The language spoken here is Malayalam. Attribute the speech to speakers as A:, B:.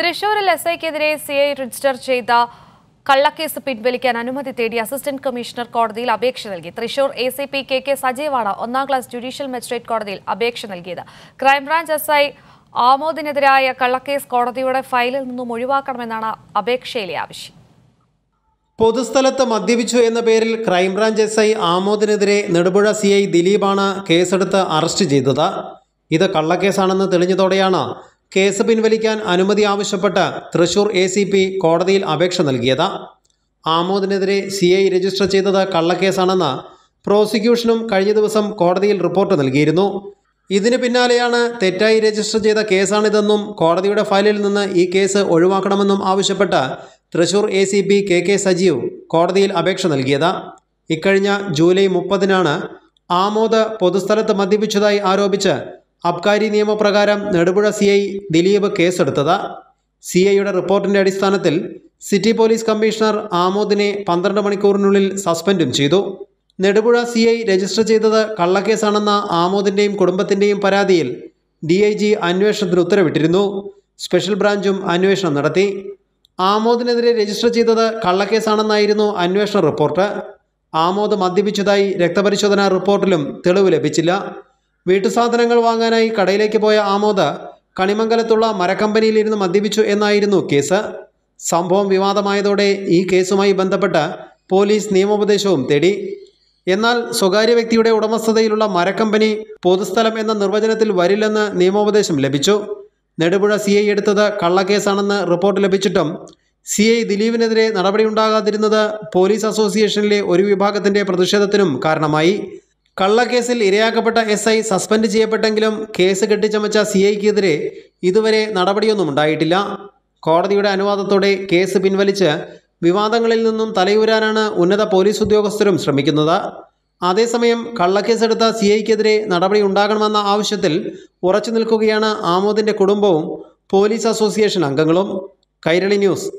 A: തൃശൂരിൽ എസ് ഐക്കെതിരെ സി ഐ രജിസ്റ്റർ ചെയ്ത കള്ളക്കേസ് പിൻവലിക്കാൻ അനുമതി തേടി അസിസ്റ്റന്റ് കമ്മീഷണർ കോടതിയിൽ അപേക്ഷ നൽകി Thrissur A C P K K സജീവാണ് ഒന്നാം ക്ലാസ് ജുഡീഷ്യൽ മജിസ്ട്രേറ്റ് കോടതിയിൽ അപേക്ഷ നൽകിയത് ക്രൈംബ്രാഞ്ച് എസ് ഐ ആമോദിനെതിരായ കള്ളക്കേസ് കോടതിയുടെ ഫയലിൽ നിന്നും ഒഴിവാക്കണമെന്നാണ് അപേക്ഷയിലെ ആവശ്യം
B: പൊതുസ്ഥലത്ത് മദ്യപിച്ചു എന്ന പേരിൽ ക്രൈംബ്രാഞ്ച് എസ് ഐ ആമോദിനെതിരെ നെടുപുഴ സി ഐ ദിലീപാണ് കേസെടുത്ത് അറസ്റ്റ് ചെയ്തത് ഇത് കള്ളക്കേസാണെന്ന് തെളിഞ്ഞതോടെയാണ് കേസ് പിൻവലിക്കാൻ അനുമതി ആവശ്യപ്പെട്ട് തൃശൂർ എ സി പി കോടതിയിൽ അപേക്ഷ നൽകിയത് ആമോദിനെതിരെ സി ഐ രജിസ്റ്റർ ചെയ്തത് കള്ളക്കേസാണെന്ന് പ്രോസിക്യൂഷനും കഴിഞ്ഞ ദിവസം കോടതിയിൽ റിപ്പോർട്ട് നൽകിയിരുന്നു ഇതിന് പിന്നാലെയാണ് തെറ്റായി രജിസ്റ്റർ ചെയ്ത കേസാണിതെന്നും കോടതിയുടെ ഫയലിൽ നിന്ന് ഈ കേസ് ഒഴിവാക്കണമെന്നും ആവശ്യപ്പെട്ട് Thrissur A C P K K Sajeev കോടതിയിൽ അപേക്ഷ നൽകിയത് ഇക്കഴിഞ്ഞ ജൂലൈ മുപ്പതിനാണ് ആമോദ് പൊതുസ്ഥലത്ത് മദ്യപിച്ചതായി ആരോപിച്ച് അബ്കാരി നിയമപ്രകാരം നെടുപുഴ സി ഐ ദിലീപ് കേസെടുത്തത് സി ഐയുടെ റിപ്പോർട്ടിന്റെ അടിസ്ഥാനത്തിൽ സിറ്റി പോലീസ് കമ്മീഷണർ ആമോദിനെ പന്ത്രണ്ട് മണിക്കൂറിനുള്ളിൽ സസ്പെൻഡും ചെയ്തു നെടുപുഴ സി ഐ രജിസ്റ്റർ ചെയ്തത് കള്ളക്കേസാണെന്ന ആമോദിൻ്റെയും കുടുംബത്തിൻ്റെയും പരാതിയിൽ ഡി ഐ ജി അന്വേഷണത്തിന് ഉത്തരവിട്ടിരുന്നു സ്പെഷ്യൽ ബ്രാഞ്ചും അന്വേഷണം നടത്തി ആമോദിനെതിരെ രജിസ്റ്റർ ചെയ്തത് കള്ളക്കേസാണെന്നായിരുന്നു അന്വേഷണ റിപ്പോർട്ട് ആമോദ് മദ്യപിച്ചതായി രക്തപരിശോധനാ റിപ്പോർട്ടിലും തെളിവ് ലഭിച്ചില്ല വീട്ടുസാധനങ്ങൾ വാങ്ങാനായി കടയിലേക്ക് പോയ ആമോദ കണിമംഗലത്തുള്ള മരക്കമ്പനിയിലിരുന്ന് മദ്യപിച്ചു എന്നായിരുന്നു കേസ് സംഭവം വിവാദമായതോടെ ഈ കേസുമായി ബന്ധപ്പെട്ട പോലീസ് നിയമോപദേശവും തേടി എന്നാൽ സ്വകാര്യ വ്യക്തിയുടെ ഉടമസ്ഥതയിലുള്ള മരക്കമ്പനി പൊതുസ്ഥലം എന്ന നിർവചനത്തിൽ വരില്ലെന്ന് നിയമോപദേശം ലഭിച്ചു നെടുപുഴ സി ഐ എടുത്തത് കള്ളക്കേസാണെന്ന് റിപ്പോർട്ട് ലഭിച്ചിട്ടും സി ഐ ദിലീപിനെതിരെ നടപടിയുണ്ടാകാതിരുന്നത് പോലീസ് അസോസിയേഷനിലെ ഒരു വിഭാഗത്തിൻ്റെ പ്രതിഷേധത്തിനും കാരണമായി കള്ളക്കേസിൽ ഇരയാക്കപ്പെട്ട എസ് ഐ സസ്പെൻഡ് ചെയ്യപ്പെട്ടെങ്കിലും കേസ് കെട്ടിച്ചമച്ച സി ഐക്കെതിരെ ഇതുവരെ നടപടിയൊന്നും ഉണ്ടായിട്ടില്ല കോടതിയുടെ അനുവാദത്തോടെ കേസ് പിൻവലിച്ച് വിവാദങ്ങളിൽ നിന്നും തലയൂരാനാണ് ഉന്നത പോലീസ് ഉദ്യോഗസ്ഥരും ശ്രമിക്കുന്നത് അതേസമയം കള്ളക്കേസെടുത്ത സി ഐക്കെതിരെ നടപടി ഉണ്ടാകണമെന്ന ആവശ്യത്തിൽ ഉറച്ചു നിൽക്കുകയാണ് ആമോദിൻ്റെ കുടുംബവും പോലീസ് അസോസിയേഷൻ അംഗങ്ങളും കൈരളി ന്യൂസ്